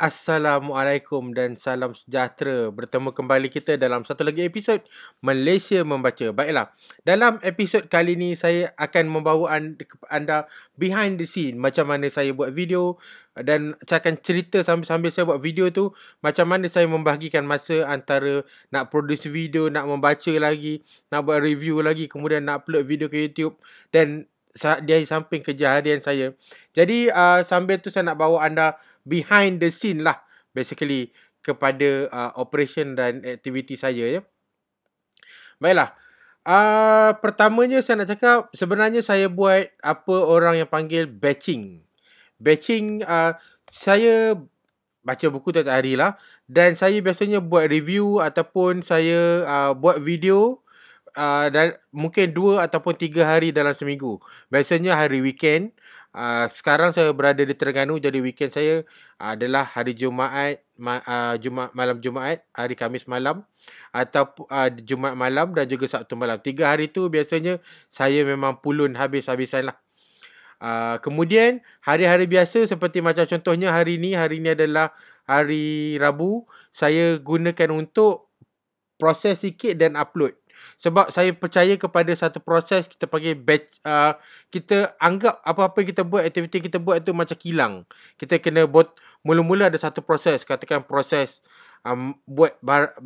Assalamualaikum dan salam sejahtera. Bertemu kembali kita dalam satu lagi episod Malaysia Membaca. Baiklah, dalam episod kali ini saya akan membawa anda behind the scene macam mana saya buat video dan saya akan cerita sambil-sambil saya buat video tu macam mana saya membahagikan masa antara nak produce video, nak membaca lagi, nak buat review lagi, kemudian nak upload video ke YouTube dan dia samping kerja harian saya. Jadi uh, sambil tu saya nak bawa anda behind the scene lah basically kepada uh, operation dan aktiviti saya ya. Baiklah. Uh, pertamanya saya nak cakap sebenarnya saya buat apa orang yang panggil batching. Batching uh, saya baca buku tiap hari lah dan saya biasanya buat review ataupun saya uh, buat video uh, dan mungkin 2 ataupun 3 hari dalam seminggu. Biasanya hari weekend Ah, sekarang saya berada di Terengganu jadi weekend saya uh, adalah hari Jumaat ma- uh, ah, Juma- malam Jumaat hari Kamis malam atau uh, ah, Jumaat malam dan juga Sabtu malam tiga hari tu biasanya saya memang pulun habis-habisan lah uh, kemudian hari-hari biasa seperti macam contohnya hari ini, hari ini adalah hari Rabu saya gunakan untuk proses sikit dan upload sebab saya percaya kepada satu proses kita panggil batch uh, kita anggap apa-apa kita buat aktiviti kita buat itu macam kilang. Kita kena buat mula-mula ada satu proses katakan proses um, buat bar,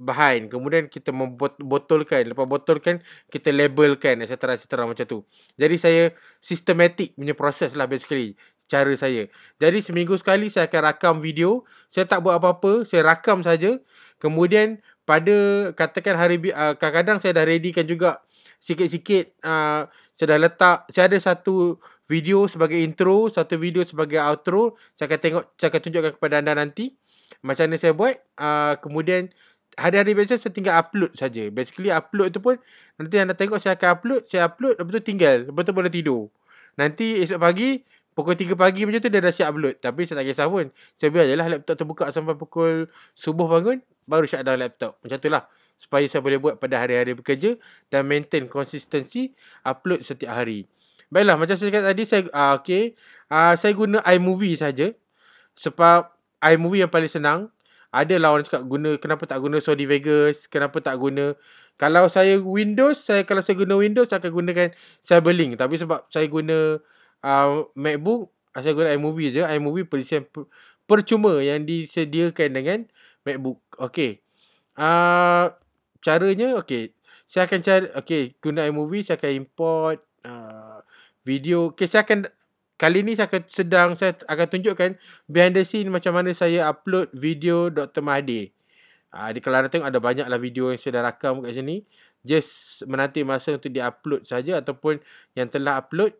bahan kemudian kita membotolkan lepas botolkan kita labelkan et cetera, macam tu. Jadi saya sistematik punya proses lah basically cara saya. Jadi seminggu sekali saya akan rakam video. Saya tak buat apa-apa, saya rakam saja. Kemudian pada katakan hari uh, kadang-kadang saya dah readykan juga sikit-sikit uh, saya dah letak saya ada satu video sebagai intro, satu video sebagai outro. Saya akan tengok saya akan tunjukkan kepada anda nanti macam mana saya buat. Uh, kemudian hari-hari biasa saya tinggal upload saja. Basically upload tu pun nanti anda tengok saya akan upload, saya upload lepas tu tinggal, lepas tu boleh tidur. Nanti esok pagi Pukul 3 pagi macam tu dia dah siap upload Tapi saya tak kisah pun Saya biar je lah laptop terbuka sampai pukul subuh bangun Baru saya shutdown laptop Macam tu lah Supaya saya boleh buat pada hari-hari bekerja Dan maintain konsistensi upload setiap hari Baiklah macam saya cakap tadi saya uh, okay. Uh, saya guna iMovie saja Sebab iMovie yang paling senang ada lah orang cakap guna kenapa tak guna Sony Vegas, kenapa tak guna kalau saya Windows, saya kalau saya guna Windows saya akan gunakan Cyberlink tapi sebab saya guna uh, MacBook asal guna iMovie je iMovie perisian percuma yang disediakan dengan MacBook okey uh, caranya okey saya akan cari okey guna iMovie saya akan import uh, video okey saya akan kali ni saya akan sedang saya akan tunjukkan behind the scene macam mana saya upload video Dr Mahdi Ha, di kalau tengok ada banyaklah video yang saya dah rakam kat sini. Just menanti masa untuk di-upload saja ataupun yang telah upload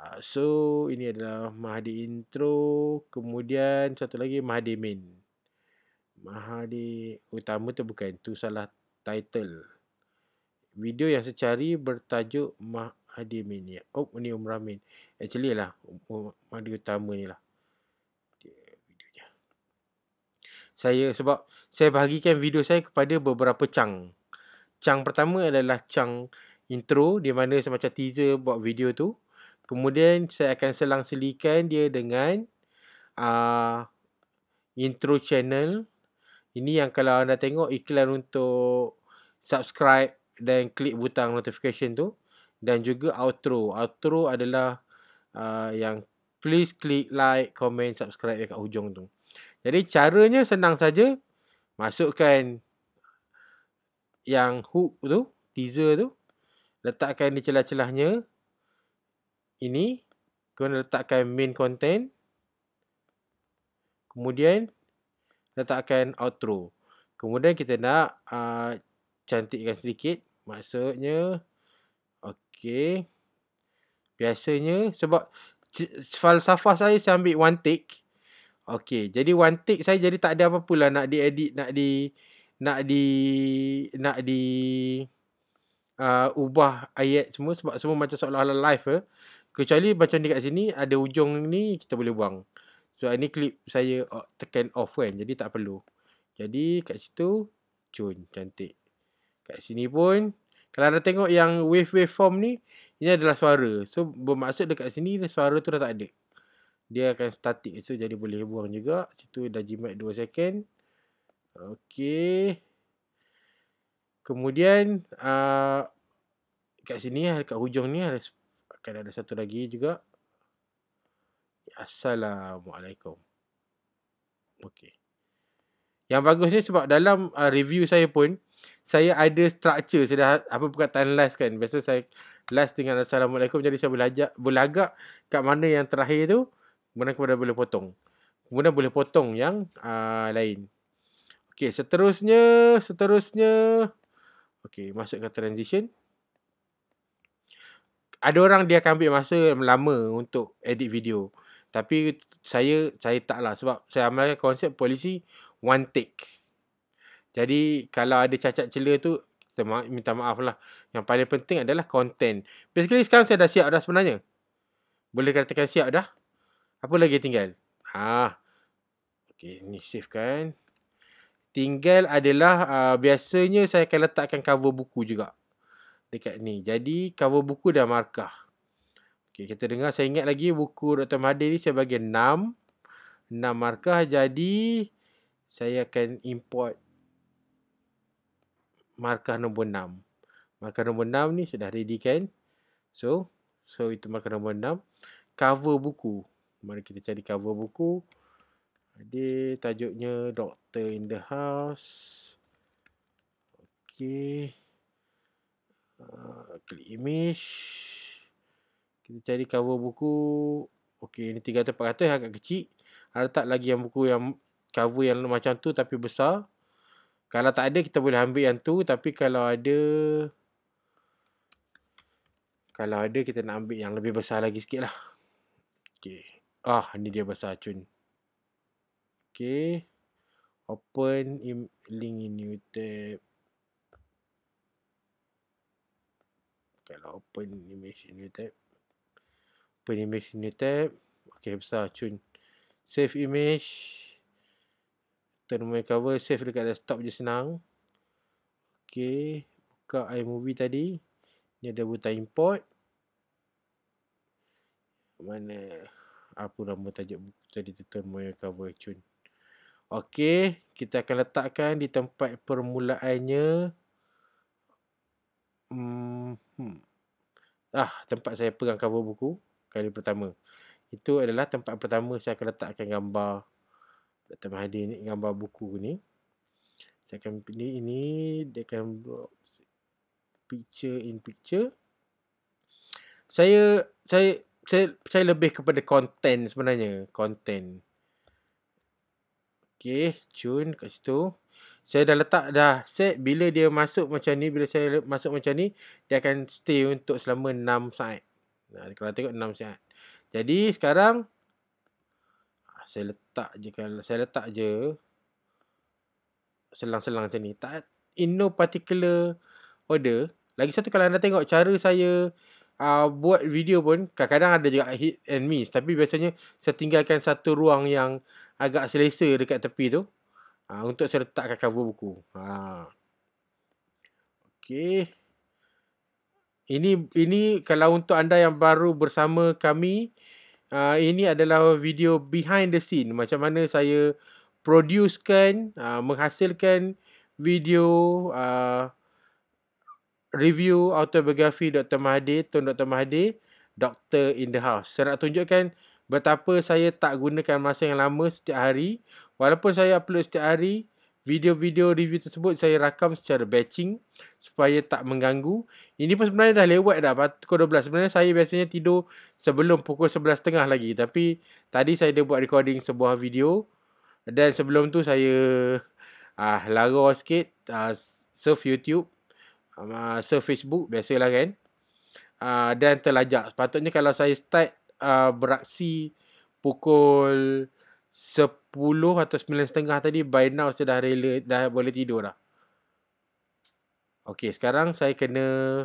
Ah, so ini adalah Mahadi intro, kemudian satu lagi Mahadi main. Mahadi utama tu bukan tu salah title. Video yang saya cari bertajuk Mahadi main ya. Oh ini Umrah main. Actually lah um, um, Mahadi utama ni lah. Saya sebab saya bahagikan video saya kepada beberapa cang. Cang pertama adalah cang intro di mana semacam teaser buat video tu. Kemudian saya akan selang-selikan dia dengan uh, intro channel. Ini yang kalau anda tengok iklan untuk subscribe dan klik butang notification tu. Dan juga outro. Outro adalah uh, yang please klik like, comment, subscribe dekat hujung tu. Jadi caranya senang saja. Masukkan yang hook tu, teaser tu. Letakkan di celah-celahnya ini. Kemudian letakkan main content. Kemudian letakkan outro. Kemudian kita nak uh, cantikkan sedikit. Maksudnya, okay. Biasanya sebab falsafah saya saya ambil one take. Okay, jadi one take saya jadi tak ada apa-apa lah nak diedit, nak di nak di nak di uh, ubah ayat semua sebab semua macam seolah-olah live eh. Kecuali macam ni kat sini ada ujung ni kita boleh buang. So ini clip saya oh, tekan off kan. Jadi tak perlu. Jadi kat situ cun cantik. Kat sini pun kalau anda tengok yang wave waveform ni ini adalah suara. So bermaksud dekat sini suara tu dah tak ada. Dia akan static so jadi boleh buang juga. Situ dah jimat 2 second. Okey. Kemudian uh, kat sini dekat hujung ni ada akan ada satu lagi juga. Assalamualaikum. Okey. Yang bagus ni sebab dalam uh, review saya pun saya ada structure saya dah ha-, apa perkataan last kan. Biasa saya last dengan assalamualaikum jadi saya belajar, ajak boleh kat mana yang terakhir tu kemudian kepada boleh potong. Kemudian boleh potong yang uh, lain. Okey, seterusnya seterusnya Okey, masuk ke transition ada orang dia akan ambil masa lama untuk edit video. Tapi saya saya taklah sebab saya amalkan konsep polisi one take. Jadi kalau ada cacat celah tu kita ma- minta maaf lah. Yang paling penting adalah content. Basically sekarang saya dah siap dah sebenarnya. Boleh katakan siap dah. Apa lagi tinggal? Ha. Okey, ni save kan. Tinggal adalah uh, biasanya saya akan letakkan cover buku juga. Uh, dekat ni. Jadi cover buku dan markah. Okey, kita dengar saya ingat lagi buku Dr. Mahathir ni saya bagi 6 6 markah jadi saya akan import markah nombor 6. Markah nombor 6 ni sudah ready kan? So, so itu markah nombor 6. Cover buku. Mari kita cari cover buku. Jadi tajuknya Doctor in the House. Okey. Ah, klik image kita cari cover buku okey ini 300 400 agak kecil ada tak lagi yang buku yang cover yang macam tu tapi besar kalau tak ada kita boleh ambil yang tu tapi kalau ada kalau ada kita nak ambil yang lebih besar lagi sikit lah okey ah ini dia besar cun okey open link in new tab kalau open image new tab open image new tab okey besar cun save image terminal cover save dekat desktop je senang Okay, buka iMovie tadi ni ada butang import mana apa nama tajuk buku tadi tu terminal cover cun Okay, kita akan letakkan di tempat permulaannya. Hmm hmm. Ah, tempat saya pegang cover buku kali pertama. Itu adalah tempat pertama saya akan letakkan gambar Dr. Mahathir ni, gambar buku ni. Saya akan pilih ini dia akan picture in picture. Saya saya saya saya lebih kepada konten sebenarnya, konten. Okay, cun kat situ saya dah letak dah set bila dia masuk macam ni bila saya masuk macam ni dia akan stay untuk selama 6 saat nah, kalau tengok 6 saat jadi sekarang ah, saya letak je kalau saya letak je selang-selang macam ni tak in no particular order lagi satu kalau anda tengok cara saya uh, buat video pun kadang-kadang ada juga hit and miss tapi biasanya saya tinggalkan satu ruang yang agak selesa dekat tepi tu ha, untuk saya letakkan cover buku. Ha. Okey. Ini ini kalau untuk anda yang baru bersama kami, uh, ini adalah video behind the scene macam mana saya producekan, uh, menghasilkan video uh, review autobiography. Dr. Mahathir, Tun Dr. Mahathir, Doctor in the House. Saya nak tunjukkan betapa saya tak gunakan masa yang lama setiap hari Walaupun saya upload setiap hari, video-video review tersebut saya rakam secara batching supaya tak mengganggu. Ini pun sebenarnya dah lewat dah pukul 12. Sebenarnya saya biasanya tidur sebelum pukul 11.30 lagi. Tapi tadi saya dah buat recording sebuah video dan sebelum tu saya ah lara sikit ah, surf YouTube sama ah, surf Facebook biasalah kan. Ah, dan terlajak. Sepatutnya kalau saya start ah, beraksi pukul 10 atau setengah tadi by now saya dah rela dah boleh tidur dah. Okey, sekarang saya kena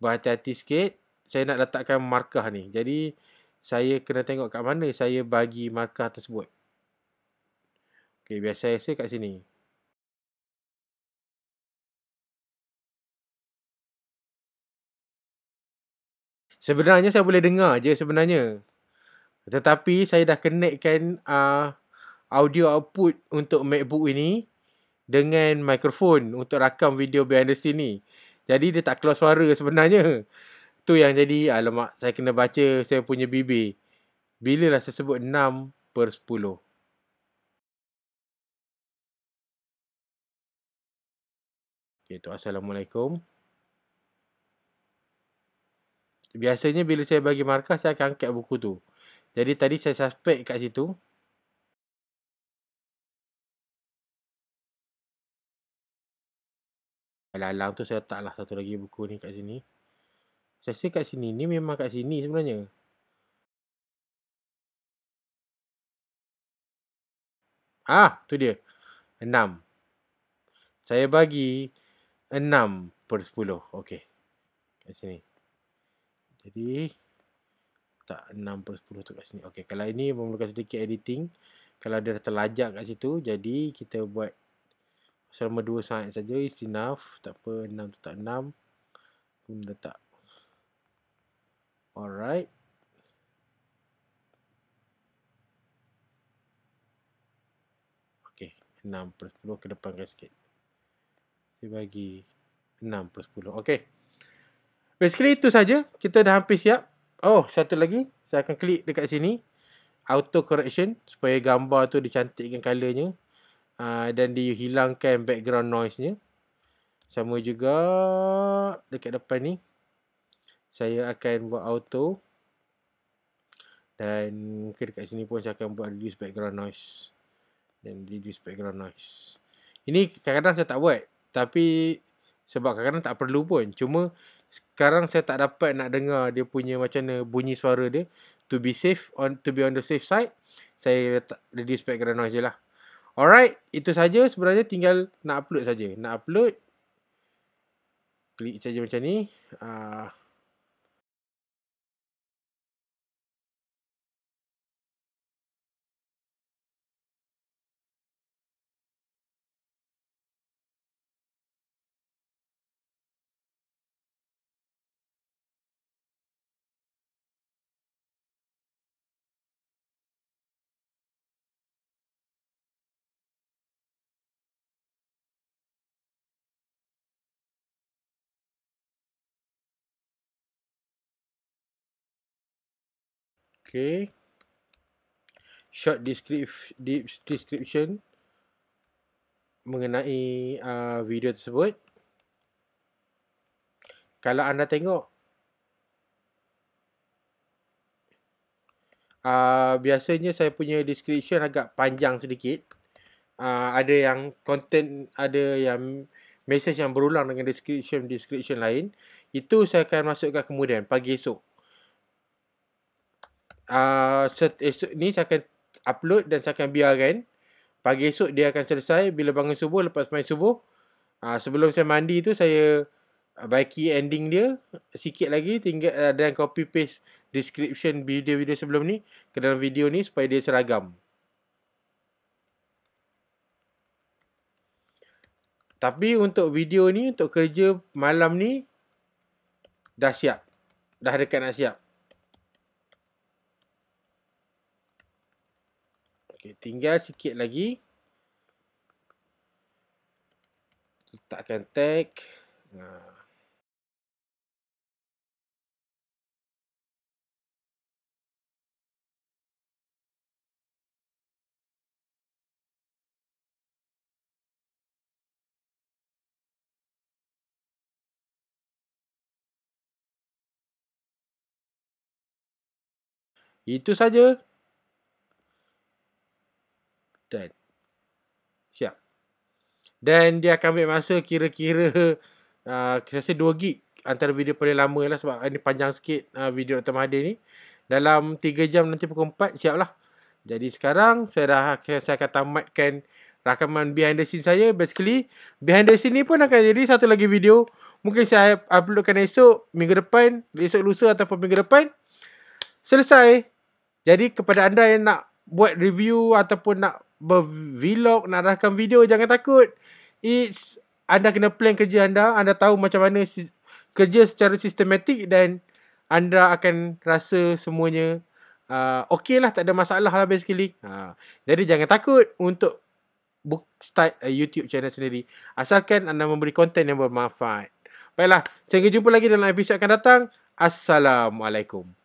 berhati-hati sikit. Saya nak letakkan markah ni. Jadi saya kena tengok kat mana saya bagi markah tersebut. Okey, biasa saya kat sini. Sebenarnya saya boleh dengar je sebenarnya. Tetapi saya dah connectkan uh, audio output untuk MacBook ini dengan mikrofon untuk rakam video behind the scene ni. Jadi dia tak keluar suara sebenarnya. Tu yang jadi alamak saya kena baca saya punya BB. Bila lah saya sebut 6 per 10. Okay, tu Assalamualaikum. Biasanya bila saya bagi markah saya akan angkat buku tu. Jadi tadi saya suspect kat situ. Alam-alam tu saya letaklah satu lagi buku ni kat sini. Saya rasa kat sini. Ni memang kat sini sebenarnya. Ah, tu dia. Enam. Saya bagi enam per sepuluh. Okey. Kat sini. Jadi, tak enam per sepuluh tu kat sini. Okey, kalau ini memerlukan sedikit editing. Kalau dia dah terlajak kat situ, jadi kita buat selama 2 saat saja is enough tak apa 6 tu tak 6 pun letak alright okay 6 plus 10 ke depan ke sikit saya bagi 6 plus 10 Okay, basically itu saja kita dah hampir siap oh satu lagi saya akan klik dekat sini auto correction supaya gambar tu dicantikkan colournya Ah, dan dia hilangkan background noise ni. sama juga dekat depan ni saya akan buat auto dan mungkin dekat sini pun saya akan buat reduce background noise dan reduce background noise ini kadang-kadang saya tak buat tapi sebab kadang-kadang tak perlu pun cuma sekarang saya tak dapat nak dengar dia punya macam mana bunyi suara dia to be safe on to be on the safe side saya letak reduce background noise je lah Alright, itu saja sebenarnya tinggal nak upload saja. Nak upload klik saja macam ni. uh, okay short description mengenai uh, video tersebut kalau anda tengok uh, biasanya saya punya description agak panjang sedikit uh, ada yang content ada yang message yang berulang dengan description description lain itu saya akan masukkan kemudian pagi esok uh, esok ni saya akan upload dan saya akan biarkan. Pagi esok dia akan selesai. Bila bangun subuh, lepas main subuh. Uh, sebelum saya mandi tu, saya baiki ending dia. Sikit lagi tinggal uh, dan copy paste description video-video sebelum ni. ke dalam video ni supaya dia seragam. Tapi untuk video ni, untuk kerja malam ni, dah siap. Dah dekat nak siap. Okey, tinggal sikit lagi. Letakkan tag. Ha. Itu saja Kelantan. Siap. Dan dia akan ambil masa kira-kira uh, saya rasa 2 gig antara video paling lama lah sebab ah, ini panjang sikit uh, video Dr. Mahathir ni. Dalam 3 jam nanti pukul 4 siap lah. Jadi sekarang saya dah saya akan tamatkan rakaman behind the scene saya. Basically behind the scene ni pun akan jadi satu lagi video. Mungkin saya uploadkan esok minggu depan. Esok lusa ataupun minggu depan. Selesai. Jadi kepada anda yang nak buat review ataupun nak bervlog, nak rakam video, jangan takut. It's anda kena plan kerja anda, anda tahu macam mana si- kerja secara sistematik dan anda akan rasa semuanya uh, okey lah, tak ada masalah lah basically. Ha. Jadi jangan takut untuk book start a uh, YouTube channel sendiri. Asalkan anda memberi konten yang bermanfaat. Baiklah, sehingga jumpa lagi dalam episod akan datang. Assalamualaikum.